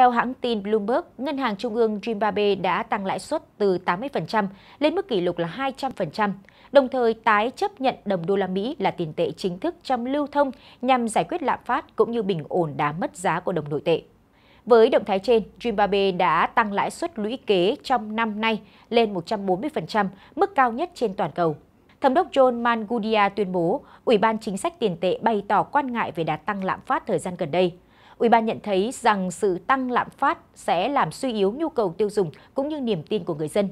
Theo hãng tin Bloomberg, Ngân hàng Trung ương Zimbabwe đã tăng lãi suất từ 80% lên mức kỷ lục là 200%, đồng thời tái chấp nhận đồng đô la Mỹ là tiền tệ chính thức trong lưu thông nhằm giải quyết lạm phát cũng như bình ổn đá mất giá của đồng nội tệ. Với động thái trên, Zimbabwe đã tăng lãi suất lũy kế trong năm nay lên 140%, mức cao nhất trên toàn cầu. Thống đốc John Mangudia tuyên bố, Ủy ban Chính sách Tiền tệ bày tỏ quan ngại về đà tăng lạm phát thời gian gần đây. Ủy ban nhận thấy rằng sự tăng lạm phát sẽ làm suy yếu nhu cầu tiêu dùng cũng như niềm tin của người dân.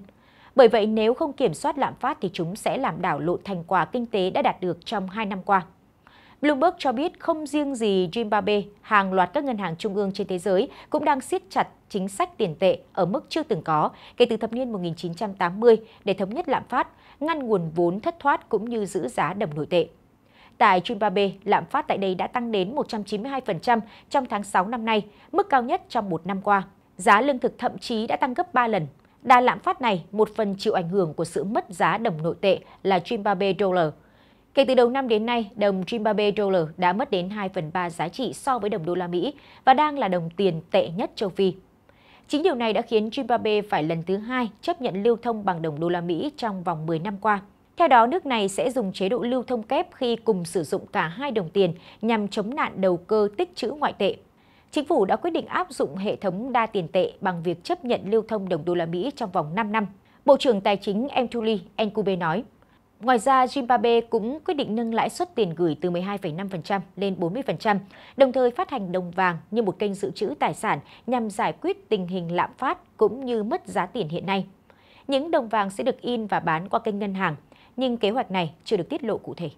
Bởi vậy, nếu không kiểm soát lạm phát thì chúng sẽ làm đảo lộn thành quả kinh tế đã đạt được trong 2 năm qua. Bloomberg cho biết không riêng gì Zimbabwe, hàng loạt các ngân hàng trung ương trên thế giới cũng đang siết chặt chính sách tiền tệ ở mức chưa từng có kể từ thập niên 1980 để thống nhất lạm phát, ngăn nguồn vốn thất thoát cũng như giữ giá đồng nội tệ. Tại Zimbabwe, lạm phát tại đây đã tăng đến 192% trong tháng 6 năm nay, mức cao nhất trong một năm qua. Giá lương thực thậm chí đã tăng gấp 3 lần. Đa lạm phát này một phần chịu ảnh hưởng của sự mất giá đồng nội tệ là Zimbabwe dollar. Kể từ đầu năm đến nay, đồng Zimbabwe dollar đã mất đến 2 phần 3 giá trị so với đồng đô la Mỹ và đang là đồng tiền tệ nhất châu Phi. Chính điều này đã khiến Zimbabwe phải lần thứ hai chấp nhận lưu thông bằng đồng đô la Mỹ trong vòng 10 năm qua. Theo đó, nước này sẽ dùng chế độ lưu thông kép khi cùng sử dụng cả hai đồng tiền nhằm chống nạn đầu cơ tích trữ ngoại tệ. Chính phủ đã quyết định áp dụng hệ thống đa tiền tệ bằng việc chấp nhận lưu thông đồng đô la Mỹ trong vòng 5 năm. Bộ trưởng Tài chính Emtuli Nkube nói. Ngoài ra, Zimbabwe cũng quyết định nâng lãi suất tiền gửi từ 12,5% lên 40%, đồng thời phát hành đồng vàng như một kênh dự trữ tài sản nhằm giải quyết tình hình lạm phát cũng như mất giá tiền hiện nay. Những đồng vàng sẽ được in và bán qua kênh ngân hàng nhưng kế hoạch này chưa được tiết lộ cụ thể.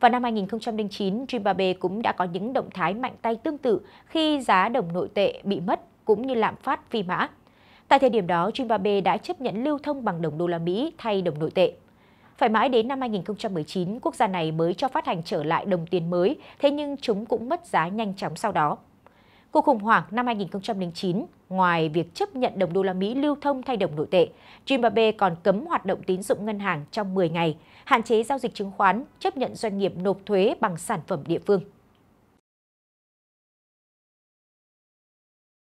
Vào năm 2009, Zimbabwe cũng đã có những động thái mạnh tay tương tự khi giá đồng nội tệ bị mất cũng như lạm phát phi mã. Tại thời điểm đó, Zimbabwe đã chấp nhận lưu thông bằng đồng đô la Mỹ thay đồng nội tệ. Phải mãi đến năm 2019, quốc gia này mới cho phát hành trở lại đồng tiền mới, thế nhưng chúng cũng mất giá nhanh chóng sau đó. Cuộc khủng hoảng năm 2009, ngoài việc chấp nhận đồng đô la Mỹ lưu thông thay đồng nội tệ, Zimbabwe còn cấm hoạt động tín dụng ngân hàng trong 10 ngày, hạn chế giao dịch chứng khoán, chấp nhận doanh nghiệp nộp thuế bằng sản phẩm địa phương.